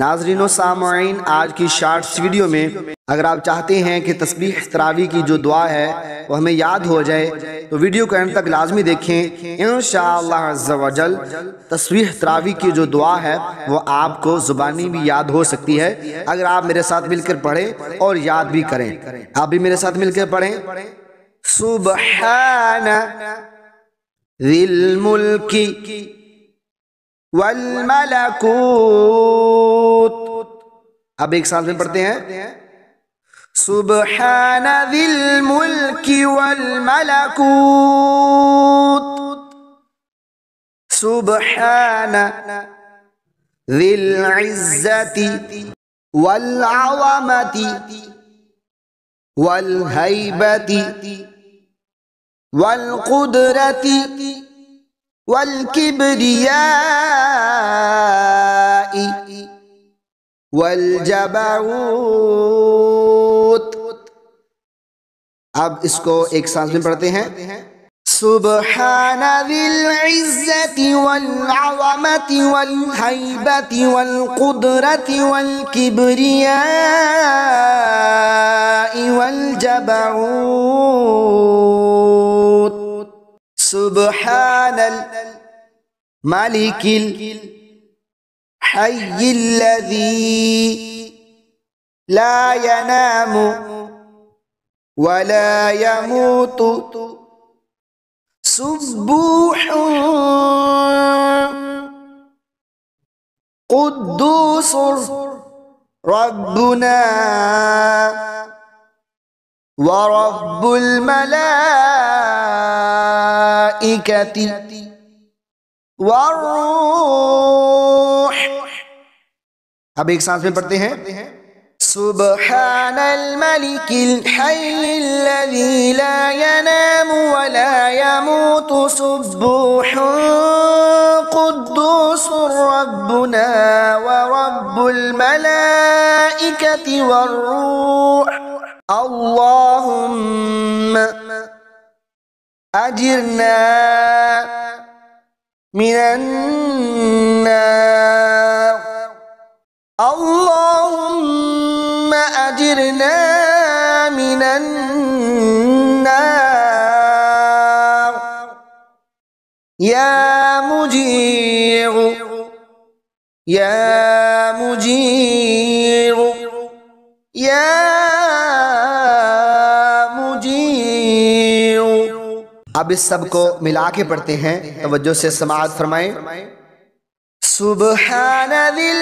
नाजरीन सामाइन आज की शार्ट्स वीडियो में अगर आप चाहते हैं कि तस्बीह तरावी की जो दुआ है वो हमें याद हो जाए तो वीडियो को एंड तक लाजमी देखें इन शजल तस्वीर तरावी की जो दुआ है वो आपको ज़ुबानी भी याद हो सकती है अगर आप मेरे साथ मिलकर पढ़ें और याद भी करें आप भी मेरे साथ मिलकर पढ़ें सुबह दिल मुल्की अब एक साथ में पढ़ते हैं सुबहान दिल मुल्क वल मलकूत सुबहान दिल इज्जति वल आवमति वल हैबति वल कुदरति वल किबरिया वलजबाऊत अब इसको एक सांस में पढ़ते हैं سبحان ذي العزة والعظمة والهيبة والقدرة والكبرياء والجبروت سبحان الملك الحي الذي لا ينام ولا يموت سبوح قدوس ربنا ورب الملائكة والروح اب ایک سانس میں پڑھتے ہیں سبحان الملك الحي الذي لا ينام ولا يموت سبوح قدوس ربنا ورب الملائكة والروح اللهم أجرنا من النار اللهم أجرنا من النار يا مجيع يا مجيع يا مجيع अब इस सब को मिला के पढ़ते हैं तवज्जो से समाज फरमाएं सुबहान दिल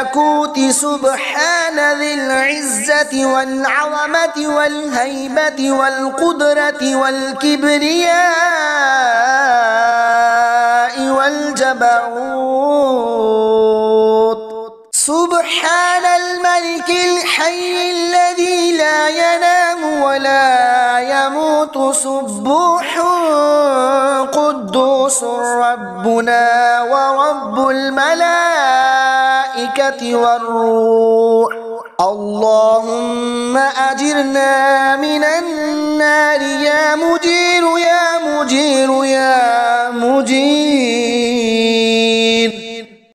الملكوت سبحان ذي العزة والعظمة والهيبة والقدرة والكبرياء والجبروت سبحان الملك الحي الذي لا ينام ولا يموت سبوح قدوس ربنا ورب الملائكة الملائكة والروح اللهم أجرنا من النار يا مجيب